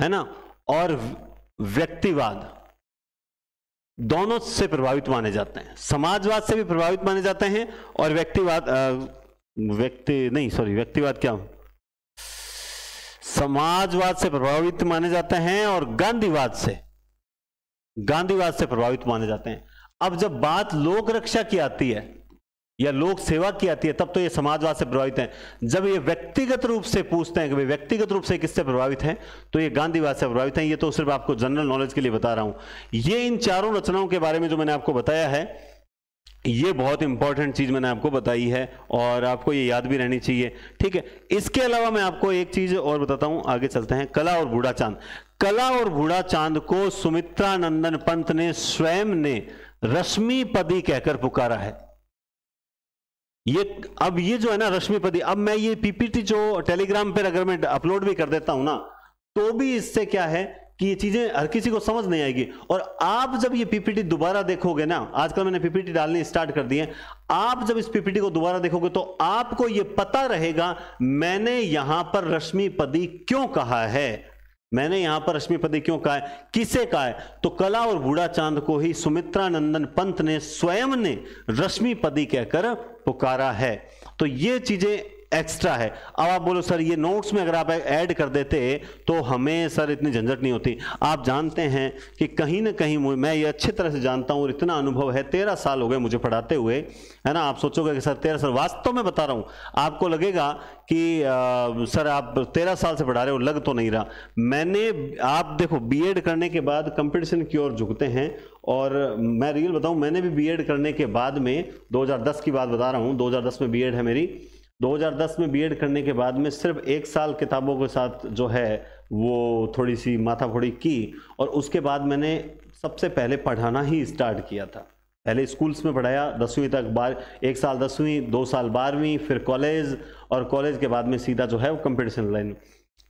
है ना और व्यक्तिवाद दोनों से प्रभावित माने जाते हैं समाजवाद से भी प्रभावित माने जाते हैं और व्यक्तिवाद व्यक्ति नहीं सॉरी व्यक्तिवाद क्या समाजवाद से प्रभावित माने जाते हैं और गांधीवाद से गांधीवाद से प्रभावित माने जाते हैं अब जब बात लोक रक्षा की आती है या लोक सेवा की आती है तब तो ये समाजवाद से प्रभावित हैं जब ये व्यक्तिगत रूप से पूछते हैं कि व्यक्तिगत रूप से किससे प्रभावित हैं तो ये गांधीवाद से प्रभावित हैं ये तो सिर्फ आपको जनरल नॉलेज के लिए बता रहा हूं ये इन चारों रचनाओं के बारे में जो मैंने आपको बताया है ये बहुत इंपॉर्टेंट चीज़ मैंने आपको बताई है और आपको ये याद भी रहनी चाहिए ठीक है इसके अलावा मैं आपको एक चीज़ और बताता हूं आगे चलते हैं कला और बूढ़ा चांद कला और बूढ़ा चांद को सुमित्रा नंदन पंत ने स्वयं ने रश्मि पदी कहकर पुकारा है ये अब ये जो है ना रश्मिपति अब मैं ये पीपीटी जो टेलीग्राम पर अगर मैं अपलोड भी कर देता हूं ना तो भी इससे क्या है कि ये चीजें हर किसी को समझ नहीं आएगी और आप जब ये पीपीटी दोबारा देखोगे ना आजकल मैंने पीपीटी डालनी स्टार्ट कर दी है आप जब इस पीपीटी को दोबारा देखोगे तो आपको ये पता रहेगा मैंने यहां पर रश्मि पदी क्यों कहा है मैंने यहां पर रश्मिपति क्यों कहा है किसे कहा है तो कला और बूढ़ा चांद को ही सुमित्रा नंदन पंत ने स्वयं ने रश्मिपति कहकर पुकारा है तो ये चीजें एक्स्ट्रा है अब आप बोलो सर ये नोट्स में अगर आप ऐड कर देते तो हमें सर इतनी झंझट नहीं होती आप जानते हैं कि कहीं ना कहीं मैं ये अच्छी तरह से जानता हूँ और इतना अनुभव है तेरह साल हो गए मुझे पढ़ाते हुए है ना आप सोचोगे कि सर तेरह साल वास्तव में बता रहा हूँ आपको लगेगा कि आ, सर आप तेरह साल से पढ़ा रहे हो लग तो नहीं रहा मैंने आप देखो बी करने के बाद कंपिटिशन की ओर झुकते हैं और मैं रियल बताऊँ मैंने भी बी करने के बाद में दो की बात बता रहा हूँ दो में बी है मेरी 2010 में बीएड करने के बाद में सिर्फ एक साल किताबों के साथ जो है वो थोड़ी सी माथाफोड़ी की और उसके बाद मैंने सबसे पहले पढ़ाना ही स्टार्ट किया था पहले स्कूल्स में पढ़ाया दसवीं तक बार एक साल दसवीं दो साल बारहवीं फिर कॉलेज और कॉलेज के बाद में सीधा जो है वो कंपटीशन लाइन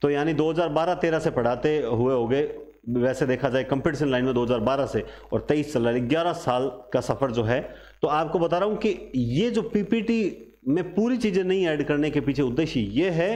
तो यानी 2012-13 से पढ़ाते हुए हो गए वैसे देखा जाए कंपटीशन लाइन में 2012 से और 23 चल रहा है ग्यारह साल का सफ़र जो है तो आपको बता रहा हूँ कि ये जो पीपीटी मैं पूरी चीजें नहीं ऐड करने के पीछे उद्देश्य यह है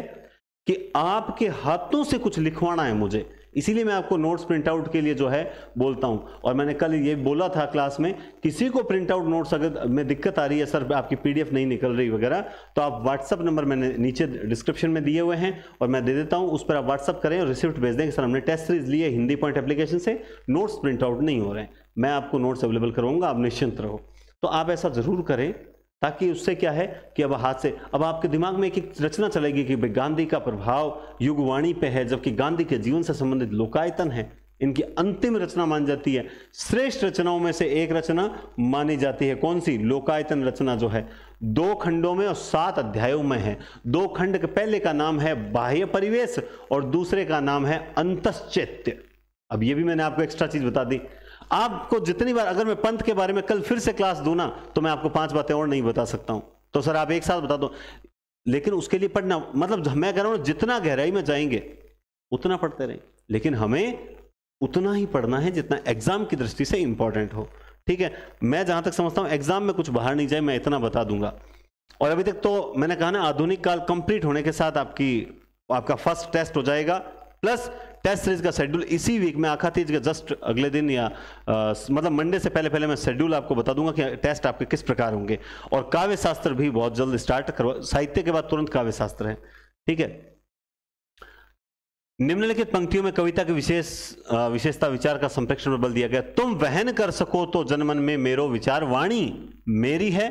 कि आपके हाथों से कुछ लिखवाना है मुझे इसीलिए मैं आपको नोट्स प्रिंट आउट के लिए जो है बोलता हूं और मैंने कल ये बोला था क्लास में किसी को प्रिंट आउट नोट्स अगर में दिक्कत आ रही है सर आपकी पीडीएफ नहीं निकल रही वगैरह तो आप व्हाट्सअप नंबर मैंने नीचे डिस्क्रिप्शन में दिए हुए हैं और मैं दे देता हूं उस पर आप व्हाट्सअप करें और रिसिप्ट भेज देंगे सर हमने टेस्ट सीरीज लिए हिंदी पॉइंट एप्लीकेशन से नोट्स प्रिंट आउट नहीं हो रहे हैं मैं आपको नोट्स अवेलेबल करूंगा आप निश्चिंत रहो तो आप ऐसा जरूर करें ताकि उससे क्या है कि अब हाथ से अब आपके दिमाग में एक एक रचना चलेगी कि भाई गांधी का प्रभाव युगवाणी पे है जबकि गांधी के जीवन से संबंधित लोकायतन है इनकी अंतिम रचना मानी जाती है श्रेष्ठ रचनाओं में से एक रचना मानी जाती है कौन सी लोकायतन रचना जो है दो खंडों में और सात अध्यायों में है दो खंड के पहले का नाम है बाह्य परिवेश और दूसरे का नाम है अंतश्चैत्य अब यह भी मैंने आपको एक्स्ट्रा चीज बता दी आपको जितनी बार अगर मैं पंथ के बारे में कल फिर से क्लास दू ना तो मैं आपको पांच बातें और नहीं बता सकता हूं तो सर आप एक साथ बता दो लेकिन उसके लिए पढ़ना मतलब मैं कह रहा हूं जितना गहराई में जाएंगे उतना पढ़ते रहें लेकिन हमें उतना ही पढ़ना है जितना एग्जाम की दृष्टि से इंपॉर्टेंट हो ठीक है मैं जहां तक समझता हूं एग्जाम में कुछ बाहर नहीं जाए मैं इतना बता दूंगा और अभी तक तो मैंने कहा ना आधुनिक काल कंप्लीट होने के साथ आपकी आपका फर्स्ट टेस्ट हो जाएगा प्लस टेस्ट सीरीज का शेड्यूल इसी वीक में आखा तीज के जस्ट अगले दिन या आ, मतलब मंडे से पहले पहले मैं शेड्यूल आपको बता दूंगा कि टेस्ट आपके किस प्रकार होंगे और काव्य शास्त्र भी बहुत जल्द स्टार्ट करवा साहित्य के बाद तुरंत काव्य शास्त्र है ठीक है निम्नलिखित पंक्तियों में कविता की विशेष विशेषता विचार का संप्रेक्षण पर बल दिया गया तुम वहन कर सको तो जनमन में मेरो विचार वाणी मेरी है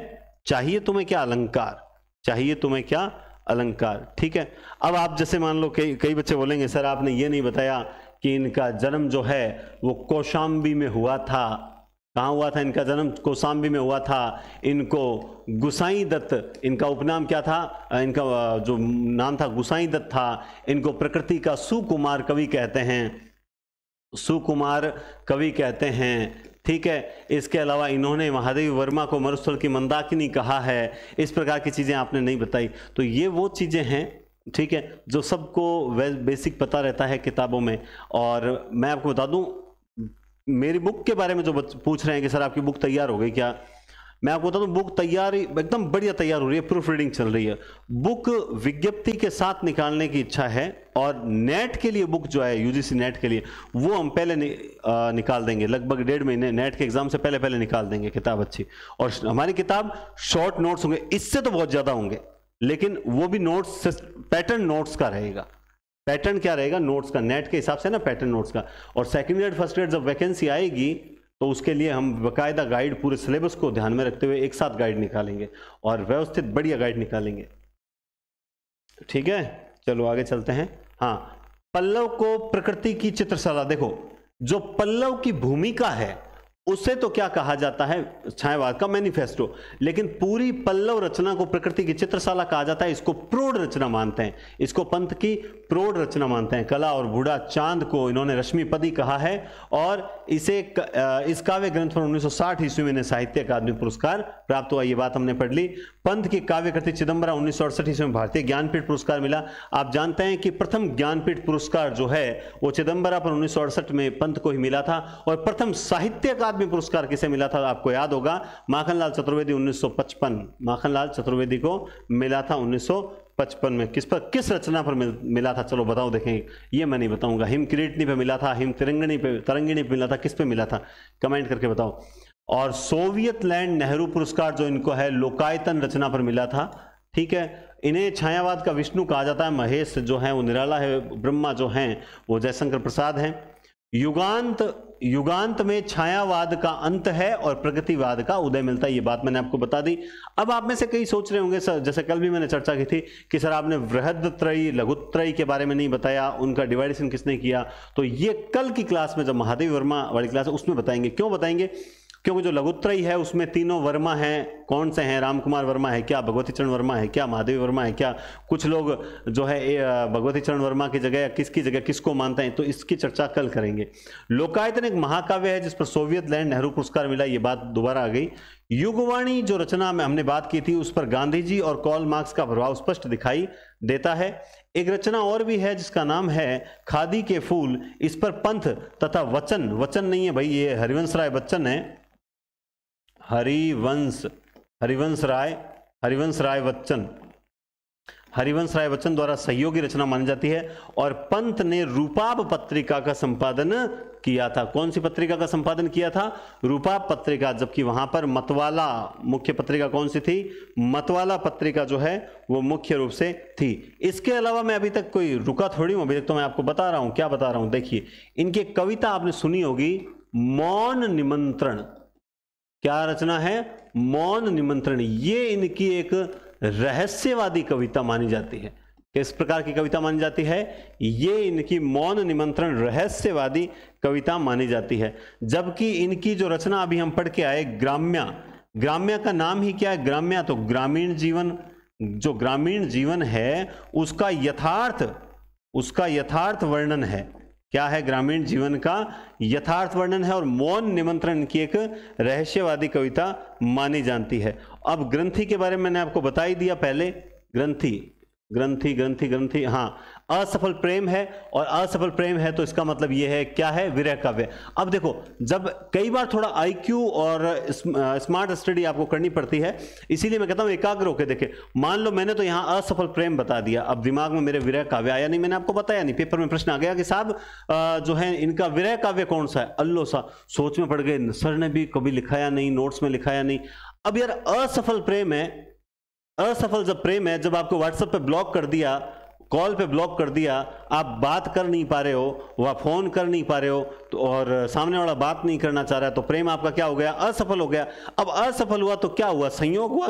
चाहिए तुम्हें क्या अलंकार चाहिए तुम्हें क्या अलंकार ठीक है अब आप जैसे मान लो कई कई बच्चे बोलेंगे सर आपने ये नहीं बताया कि इनका जन्म जो है वो कौशाम्बी में हुआ था कहाँ हुआ था इनका जन्म कौशाम्बी में हुआ था इनको गुसाई दत्त इनका उपनाम क्या था इनका जो नाम था गुसाई दत्त था इनको प्रकृति का सुकुमार कवि कहते हैं सुकुमार कवि कहते हैं ठीक है इसके अलावा इन्होंने महादेव वर्मा को मरुस्थल की मंदाकिनी कहा है इस प्रकार की चीज़ें आपने नहीं बताई तो ये वो चीज़ें हैं ठीक है जो सबको बेसिक पता रहता है किताबों में और मैं आपको बता दूं मेरी बुक के बारे में जो पूछ रहे हैं कि सर आपकी बुक तैयार हो गई क्या मैं आपको बता दूं बुक तैयारी एकदम बढ़िया तैयार हो रही है प्रूफ रीडिंग चल रही है बुक विज्ञप्ति के साथ निकालने की इच्छा है और नेट के लिए बुक जो है यूजीसी नेट के लिए वो हम पहले नि, आ, निकाल देंगे लगभग डेढ़ महीने नेट के एग्जाम से पहले पहले निकाल देंगे किताब अच्छी और हमारी किताब शॉर्ट नोट्स होंगे इससे तो बहुत ज़्यादा होंगे लेकिन वो भी नोट्स पैटर्न नोट्स का रहेगा पैटर्न क्या रहेगा नोट्स का नेट के हिसाब से ना पैटर्न नोट्स का और सेकंड ग्रेड फर्स्ट ग्रेड जब वैकेंसी आएगी तो उसके लिए हम बाकायदा गाइड पूरे सिलेबस को ध्यान में रखते हुए एक साथ गाइड निकालेंगे और व्यवस्थित बढ़िया गाइड निकालेंगे ठीक है चलो आगे चलते हैं हाँ पल्लव को प्रकृति की चित्रशाला देखो जो पल्लव की भूमिका है उसे तो क्या कहा जाता है छायावाद का मैनिफेस्टो लेकिन पूरी पल्लव रचना को प्रकृति की चित्रशाला कहा जाता है इसको प्रौढ़ रचना मानते हैं इसको पंथ की प्रौढ़ रचना मानते हैं कला और बूढ़ा चांद को इन्होंने रश्मिपदी कहा है और इसे इस काव्य ग्रंथ पर 1960 ईस्वी में साहित्य अकादमी पुरस्कार प्राप्त हुआ ये बात हमने पढ़ ली पंथ की काव्य कृति चिदम्बरा उन्नीस सौ अड़सठ ईस्वी में भारतीय ज्ञानपीठ पुरस्कार मिला आप जानते हैं कि प्रथम ज्ञानपीठ पुरस्कार जो है वो चिदम्बरा पर उन्नीस में पंथ को ही मिला था और प्रथम साहित्य अकादमी पुरस्कार किसे मिला था आपको याद होगा माखनलाल चतुर्वेदी 1955 माखनलाल चतुर्वेदी को मिला था 1955 में किस पर किस रचना पर मिला था चलो बताओ देखें ये मैं नहीं बताऊंगा हिम किरीटनी पे मिला था हिम तिरंगणी पे तरंगिणी पे मिला था किस पे मिला था कमेंट करके बताओ और सोवियत लैंड नेहरू पुरस्कार जो इनको है लोकायतन रचना पर मिला था ठीक है इन्हें छायावाद का विष्णु कहा जाता है महेश जो है वो निराला है ब्रह्मा जो हैं वो जयशंकर प्रसाद हैं युगांत युगांत में छायावाद का अंत है और प्रगतिवाद का उदय मिलता है ये बात मैंने आपको बता दी अब आप में से कई सोच रहे होंगे सर जैसे कल भी मैंने चर्चा की थी कि सर आपने वृहद त्रयी त्रयी के बारे में नहीं बताया उनका डिवाइडेशन किसने किया तो ये कल की क्लास में जब महादेव वर्मा वाली क्लास है उसमें बताएंगे क्यों बताएंगे क्योंकि जो लघुत्रयी है उसमें तीनों वर्मा हैं कौन से हैं राम कुमार वर्मा है क्या भगवती चरण वर्मा है क्या महादेवी वर्मा है क्या कुछ लोग जो है भगवती चरण वर्मा की जगह किसकी जगह किसको मानते हैं तो इसकी चर्चा कल करेंगे लोकायतन एक महाकाव्य है जिस पर सोवियत लैंड नेहरू पुरस्कार मिला ये बात दोबारा आ गई युगवाणी जो रचना में हमने बात की थी उस पर गांधी जी और कॉल मार्क्स का प्रभाव स्पष्ट दिखाई देता है एक रचना और भी है जिसका नाम है खादी के फूल इस पर पंथ तथा वचन वचन नहीं है भाई ये हरिवंश राय बच्चन है हरिवंश हरिवंश राय हरिवंश राय बच्चन हरिवंश राय बच्चन द्वारा सहयोगी रचना मानी जाती है और पंत ने रूपाब पत्रिका का संपादन किया था कौन सी पत्रिका का संपादन किया था रूपाब पत्रिका जबकि वहां पर मतवाला मुख्य पत्रिका कौन सी थी मतवाला पत्रिका जो है वो मुख्य रूप से थी इसके अलावा मैं अभी तक कोई रुका थोड़ी हूं अभी तक तो मैं आपको बता रहा हूं क्या बता रहा हूं देखिए इनकी कविता आपने सुनी होगी मौन निमंत्रण क्या रचना है मौन निमंत्रण ये इनकी एक रहस्यवादी कविता मानी जाती है किस प्रकार की कविता मानी जाती है ये इनकी मौन निमंत्रण रहस्यवादी कविता मानी जाती है जबकि इनकी जो रचना अभी हम पढ़ के आए ग्राम्या ग्राम्या का नाम ही क्या है ग्राम्या तो ग्रामीण जीवन जो ग्रामीण जीवन है उसका यथार्थ उसका यथार्थ वर्णन है क्या है ग्रामीण जीवन का यथार्थ वर्णन है और मौन निमंत्रण की एक रहस्यवादी कविता मानी जानती है अब ग्रंथि के बारे में मैंने आपको बता ही दिया पहले ग्रंथि ग्रंथि ग्रंथि ग्रंथि हाँ असफल प्रेम है और असफल प्रेम है तो इसका मतलब यह है क्या है विरह काव्य अब देखो जब कई बार थोड़ा आईक्यू और स्मार्ट स्टडी आपको करनी पड़ती है इसीलिए मैं कहता हूं एकाग्र होकर देखे मान लो मैंने तो यहां असफल प्रेम बता दिया अब दिमाग में मेरे विरह काव्य आया नहीं मैंने आपको बताया नहीं पेपर में प्रश्न आ गया कि साहब जो है इनका विरह काव्य कौन सा है अल्लो सा सोच में पड़ गए सर ने भी कभी लिखाया नहीं नोट्स में लिखाया नहीं अब यार असफल प्रेम है असफल जब प्रेम है जब आपको व्हाट्सएप पे ब्लॉक कर दिया कॉल पे ब्लॉक कर दिया आप बात कर नहीं पा रहे हो वह फ़ोन कर नहीं पा रहे हो तो और सामने वाला बात नहीं करना चाह रहा तो प्रेम आपका क्या हो गया असफल हो गया अब असफल हुआ तो क्या हुआ संयोग हुआ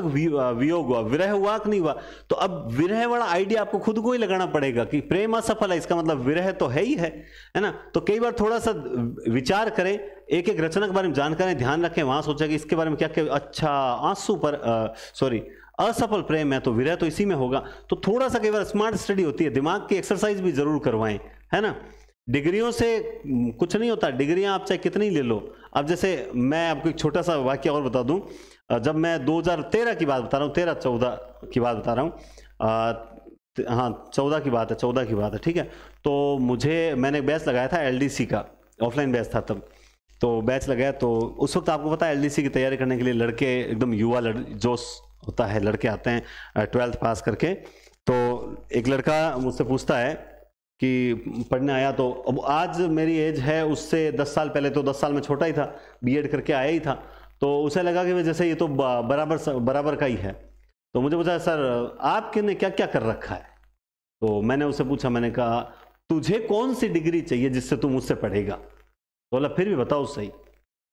वियोग हुआ विरह हुआ कि नहीं हुआ तो अब विरह वाला आइडिया आपको खुद को ही लगाना पड़ेगा कि प्रेम असफल है इसका मतलब विरह तो है ही है है ना तो कई बार थोड़ा सा विचार करें एक एक रचना के बारे में जानकारी ध्यान रखें वहां सोचा कि इसके बारे में क्या क्या अच्छा आंसू पर सॉरी असफल प्रेम है तो विरह तो इसी में होगा तो थोड़ा सा कई बार स्मार्ट स्टडी होती है दिमाग की एक्सरसाइज भी जरूर करवाएं है ना डिग्रियों से कुछ नहीं होता डिग्रियां आप चाहे कितनी ले लो अब जैसे मैं आपको एक छोटा सा वाक्य और बता दूं जब मैं 2013 की बात बता रहा हूँ तेरह चौदह की बात बता रहा हूँ हाँ चौदह की बात है चौदह की बात है ठीक है तो मुझे मैंने बैच लगाया था एल का ऑफलाइन बैच था तब तो बैच लगाया तो उस वक्त आपको पता है एल की तैयारी करने के लिए लड़के एकदम युवा लड़ जोश होता है लड़के आते हैं ट्वेल्थ पास करके तो एक लड़का मुझसे पूछता है कि पढ़ने आया तो अब आज मेरी एज है उससे दस साल पहले तो दस साल में छोटा ही था बीएड करके आया ही था तो उसे लगा कि जैसे ये तो बराबर बराबर का ही है तो मुझे पूछा सर आपके ने क्या क्या कर रखा है तो मैंने उसे पूछा मैंने कहा तुझे कौन सी डिग्री चाहिए जिससे तू मुझसे पढ़ेगा तो बोला फिर भी बताओ सही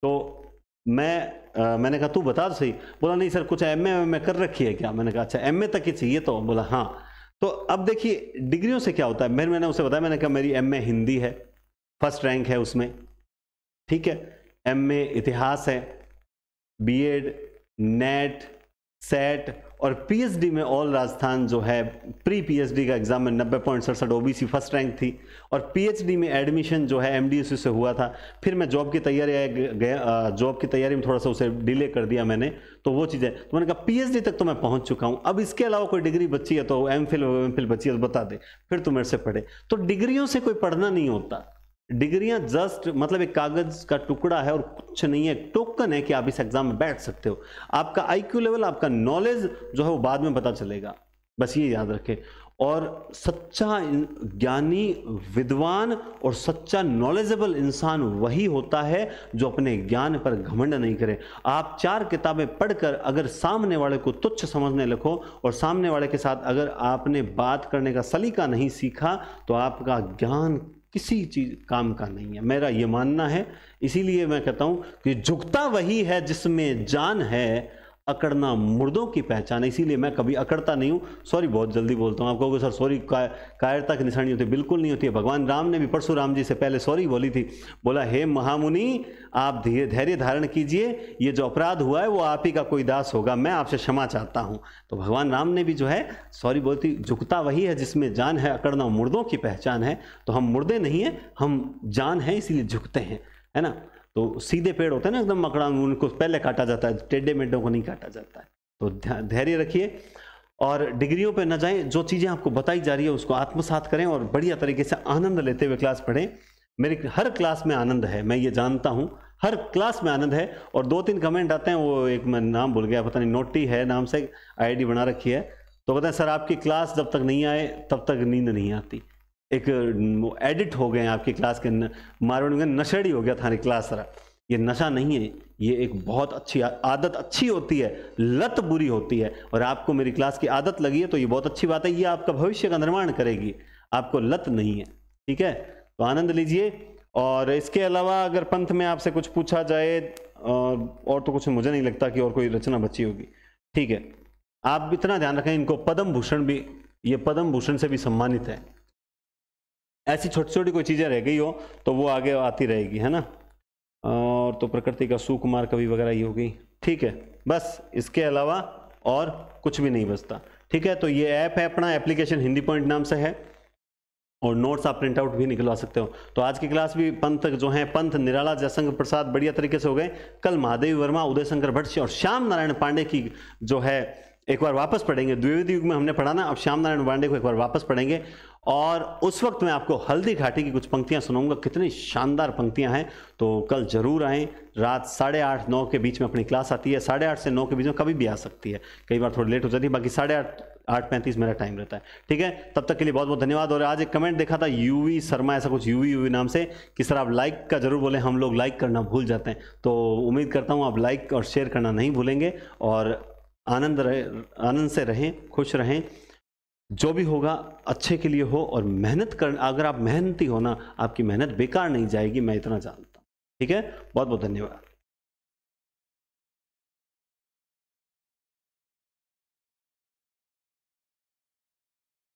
तो मैं मैंने कहा तू बता तो सही बोला नहीं सर कुछ एम एम कर रखी है क्या मैंने कहा अच्छा एम तक ही चाहिए तो बोला हाँ तो अब देखिए डिग्रियों से क्या होता है मैंने मैंने उसे बताया मैंने कहा मेरी एम हिंदी है फर्स्ट रैंक है उसमें ठीक है एम इतिहास है बी एड नेट सेट और पीएचडी में ऑल राजस्थान जो है प्री पीएचडी का एग्जाम में नब्बे पॉइंट सड़सठ ओ फर्स्ट रैंक थी और पीएचडी में एडमिशन जो है एमडीएसयू से हुआ था फिर मैं जॉब की तैयारी जॉब की तैयारी में थोड़ा सा उसे डिले कर दिया मैंने तो वो चीज़ें तो मैंने कहा पीएचडी तक तो मैं पहुंच चुका हूं अब इसके अलावा कोई डिग्री बच्ची है तो एम फिल बच्ची फिल है तो बता दे फिर तुम तो मेरे से पढ़े तो डिग्रियों से कोई पढ़ना नहीं होता डिग्रियां जस्ट मतलब एक कागज का टुकड़ा है और कुछ नहीं है टोकन है कि आप इस एग्जाम में बैठ सकते हो आपका आईक्यू लेवल आपका नॉलेज जो है वो बाद में पता चलेगा बस ये याद रखें और सच्चा ज्ञानी विद्वान और सच्चा नॉलेजेबल इंसान वही होता है जो अपने ज्ञान पर घमंड नहीं करे आप चार किताबें पढ़कर अगर सामने वाले को तुच्छ समझने लिखो और सामने वाले के साथ अगर आपने बात करने का सलीका नहीं सीखा तो आपका ज्ञान किसी चीज काम का नहीं है मेरा ये मानना है इसीलिए मैं कहता हूँ कि झुकता वही है जिसमें जान है अकड़ना मुर्दों की पहचान है इसीलिए मैं कभी अकड़ता नहीं हूँ सॉरी बहुत जल्दी बोलता हूँ आप कहोगे सर सॉरी का, कायरता की निशानी होती है बिल्कुल नहीं होती है भगवान राम ने भी परशुराम जी से पहले सॉरी बोली थी बोला हे महामुनि आप धीरे धैर्य धारण कीजिए ये जो अपराध हुआ है वो आप ही का कोई दास होगा मैं आपसे क्षमा चाहता हूँ तो भगवान राम ने भी जो है सॉरी बोलती झुकता वही है जिसमें जान है अकड़ना मुर्दों की पहचान है तो हम मुर्दे नहीं हैं हम जान हैं इसीलिए झुकते हैं है ना तो सीधे पेड़ होते हैं ना एकदम मकड़ा उनको पहले काटा जाता है टेढ़े मेढों को नहीं काटा जाता है तो धैर्य रखिए और डिग्रियों पे ना जाएं जो चीज़ें आपको बताई जा रही है उसको आत्मसात करें और बढ़िया तरीके से आनंद लेते हुए क्लास पढ़ें मेरी हर क्लास में आनंद है मैं ये जानता हूँ हर क्लास में आनंद है और दो तीन कमेंट आते हैं वो एक मैं नाम भूल गया पता नहीं नोटी है नाम से आईडी बना रखी है तो बताएं सर आपकी क्लास जब तक नहीं आए तब तक नींद नहीं आती एक एडिट हो गए आपकी क्लास के मारवाड़ में नशेड़ी हो गया था क्लास सारा ये नशा नहीं है ये एक बहुत अच्छी आदत अच्छी होती है लत बुरी होती है और आपको मेरी क्लास की आदत लगी है तो ये बहुत अच्छी बात है ये आपका भविष्य का निर्माण करेगी आपको लत नहीं है ठीक है तो आनंद लीजिए और इसके अलावा अगर पंथ में आपसे कुछ पूछा जाए और तो कुछ मुझे नहीं लगता कि और कोई रचना बची होगी ठीक है आप इतना ध्यान रखें इनको पद्म भूषण भी ये पद्म भूषण से भी सम्मानित है ऐसी छोटी छोटी कोई चीज़ें रह गई हो तो वो आगे आती रहेगी है ना और तो प्रकृति का सुकुमार कवि वगैरह ये होगी ठीक है बस इसके अलावा और कुछ भी नहीं बचता ठीक है तो ये ऐप है अपना एप्लीकेशन हिंदी पॉइंट नाम से है और नोट्स आप प्रिंट आउट भी निकलवा सकते हो तो आज की क्लास भी पंथ जो है पंथ निराला जयशंकर प्रसाद बढ़िया तरीके से हो गए कल महादेवी वर्मा उदय शंकर भट्ट और श्याम नारायण पांडे की जो है एक बार वापस पढ़ेंगे द्विविध युग में हमने पढ़ा ना अब श्याम नारायण वांडे को एक बार वापस पढ़ेंगे और उस वक्त मैं आपको हल्दी घाटी की कुछ पंक्तियां सुनाऊंगा कितनी शानदार पंक्तियां हैं तो कल जरूर आएँ रात साढ़े आठ नौ के बीच में अपनी क्लास आती है साढ़े आठ से नौ के बीच में कभी भी आ सकती है कई बार थोड़ी लेट हो जाती है बाकी साढ़े आठ आठ पैंतीस मेरा टाइम रहता है ठीक है तब तक के लिए बहुत बहुत धन्यवाद और आज एक कमेंट देखा था यूवी शर्मा ऐसा कुछ यूवी यूवी नाम से कि सर आप लाइक का जरूर बोले हम लोग लाइक करना भूल जाते हैं तो उम्मीद करता हूँ आप लाइक और शेयर करना नहीं भूलेंगे और आनंद रहे आनंद से रहें खुश रहें जो भी होगा अच्छे के लिए हो और मेहनत कर अगर आप मेहनती हो ना आपकी मेहनत बेकार नहीं जाएगी मैं इतना जानता हूँ ठीक है बहुत बहुत धन्यवाद